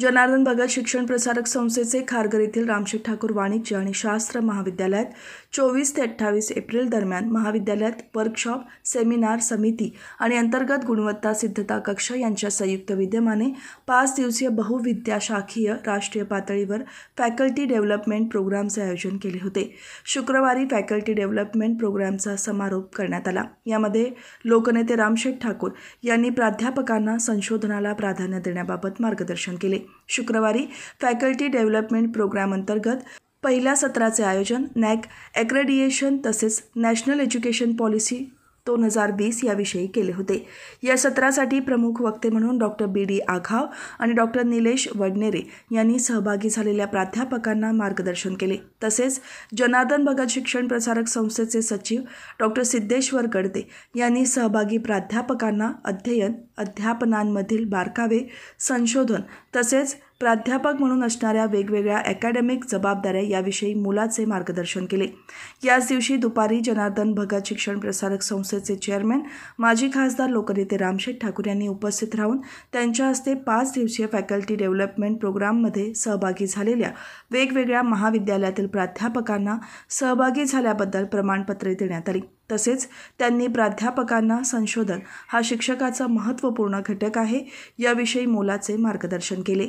जनार्दन भगत शिक्षण प्रसारक संस्थेचे खारघर येथील रामशेठ ठाकूर वाणिज्य आणि शास्त्र महाविद्यालयात चोवीस ते अठ्ठावीस एप्रिल दरम्यान महाविद्यालयात वर्कशॉप सेमिनार समिती आणि अंतर्गत गुणवत्ता सिद्धता कक्ष यांच्या संयुक्त विद्यमाने पाच दिवसीय बहुविद्याशाखीय राष्ट्रीय पातळीवर फॅकल्टी डेव्हलपमेंट प्रोग्रामचे आयोजन केले होते शुक्रवारी फॅकल्टी डेव्हलपमेंट प्रोग्रामचा समारोप करण्यात आला यामध्ये लोकनेते रामशेठ ठाकूर यांनी प्राध्यापकांना संशोधनाला प्राधान्य देण्याबाबत मार्गदर्शन केले शुक्रवारी फॅकल्टी डेव्हलपमेंट प्रोग्राम अंतर्गत पहिल्या सत्राचे आयोजन नॅक ॲक्रेडिएशन तसेच नॅशनल एज्युकेशन पॉलिसी दोन हजार वीस याविषयी केले होते या सत्रासाठी प्रमुख वक्ते म्हणून डॉक्टर बी डी आघाव आणि डॉक्टर निलेश वडनेरे यांनी सहभागी झालेल्या प्राध्यापकांना मार्गदर्शन केले तसेच जनार्दन भगत शिक्षण प्रसारक संस्थेचे सचिव डॉक्टर सिद्धेश्वर गडदे यांनी सहभागी प्राध्यापकांना अध्ययन अध्यापनांमधील बारकावे संशोधन तसेच प्राध्यापक म्हणून असणाऱ्या वेगवेगळ्या अकॅडमिक जबाबदाऱ्या याविषयी मुलाचे मार्गदर्शन केले याच दिवशी दुपारी जनार्दन भगत शिक्षण प्रसारक संस्थेचे चेअरमॅन माजी खासदार लोकनेते रामशेठ ठाकूर यांनी उपस्थित राहून त्यांच्या हस्ते पाच दिवसीय फॅकल्टी डेव्हलपमेंट प्रोग्राममध्ये सहभागी झालेल्या वेगवेगळ्या महाविद्यालयातील प्राध्यापकांना सहभागी झाल्याबद्दल प्रमाणपत्रे देण्यात आली तसेच त्यांनी प्राध्यापकांना संशोधन हा शिक्षकाचा महत्त्वपूर्ण घटक आहे याविषयी मोलाचे मार्गदर्शन केले